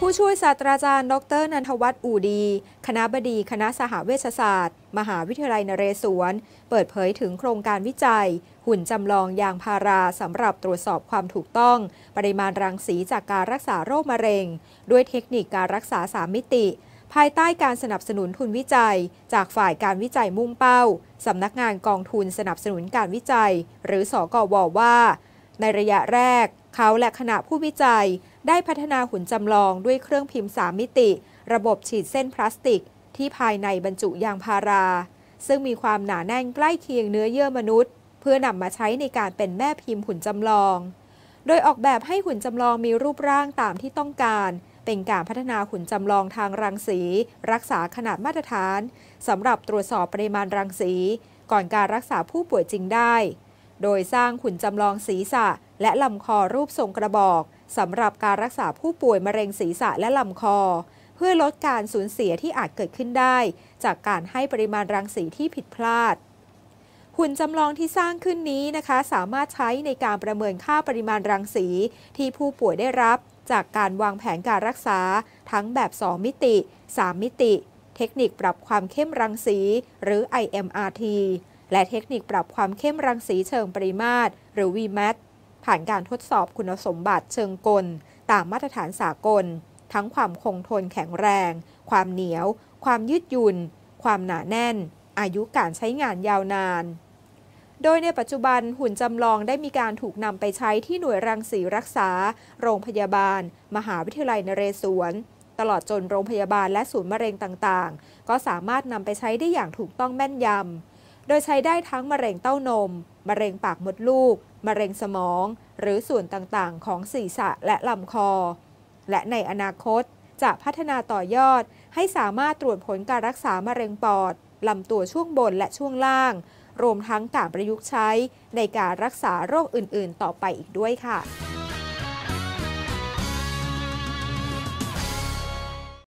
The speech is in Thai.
ผู้ช่วยศาสตราจารย์ดรนันทวัฒน์อู่ดี คณะบดีคณะสหเวชศาสตร์ มหาวิทยาลัยนเรศวร เปิดเผยถึงโครงการวิจัย หุ่นจำลองยางพารา สำหรับตรวจสอบความถูกต้อง ปริมาณรังสีจากการรักษาโรคมะเร็ง ด้วยเทคนิคการรักษาสามมิติ ภายใต้การสนับสนุนทุนวิจัย จากฝ่ายการวิจัยมุ่งเป้าสำนักงานกองทุนสนับสนุนการวิจัย หรือสอกวว่า ในระยะแรก เขาและคณะผู้วิจัยได้พัฒนาหุ่นจำลองด้วยเครื่องพิมพ์3มิติ ระบบฉีดเส้นพลาสติก ที่ภายในบรรจุยางพารา ซึ่งมีความหนาแน่นใกล้เคียงเนื้อเยื่อมนุษย์ เพื่อนำมาใช้ในการเป็นแม่พิมพ์หุ่นจำลอง โดยออกแบบให้หุ่นจำลองมีรูปร่างตามที่ต้องการ เป็นการพัฒนาหุ่นจำลองทางรังสี รักษาขนาดมาตรฐานสำหรับตรวจสอบปริมาณรังสี ก่อนการรักษาผู้ป่วยจริงได้ โดยสร้างหุ่นจำลองศีรษะ และลำคอรูปทรงกระบอกสำหรับการรักษาผู้ป่วยมะเร็งศีรษะและลำคอ เพื่อลดการสูญเสียที่อาจเกิดขึ้นได้จากการให้ปริมาณรังสีที่ผิดพลาด หุ่นจำลองที่สร้างขึ้นนี้นะคะ สามารถใช้ในการประเมินค่าปริมาณรังสีที่ผู้ป่วยได้รับจากการวางแผนการรักษาทั้งแบบ 2 มิติ 3 มิติ เทคนิคปรับความเข้มรังสี หรือ IMRT และเทคนิคปรับความเข้มรังสีเชิงปริมาตร หรือ VMAT ผ่านการทดสอบคุณสมบัติเชิงกลตามมาตรฐานสากล ทั้งความคงทนแข็งแรง ความเหนียว ความยืดหยุ่น ความหนาแน่น อายุการใช้งานยาวนาน โดยในปัจจุบันหุ่นจำลองได้มีการถูกนำไปใช้ที่หน่วยรังสีรักษาโรงพยาบาล มหาวิทยาลัยนเรศวรตลอดจนโรงพยาบาลและศูนย์มะเร็งต่างๆ ก็สามารถนำไปใช้ได้อย่างถูกต้องแม่นยำโดยใช้ได้ทั้งมะเร็งเต้านมมะเร็งปากมดลูก มะเร็งสมอง หรือส่วนต่างๆ ของศีรษะและลำคอ และในอนาคตจะพัฒนาต่อยอด ให้สามารถตรวจผลการรักษามะเร็งปอด ลำตัวช่วงบนและช่วงล่างรวมทั้งการประยุกต์ใช้ในการรักษาโรคอื่นๆ ต่อไปอีกด้วยค่ะ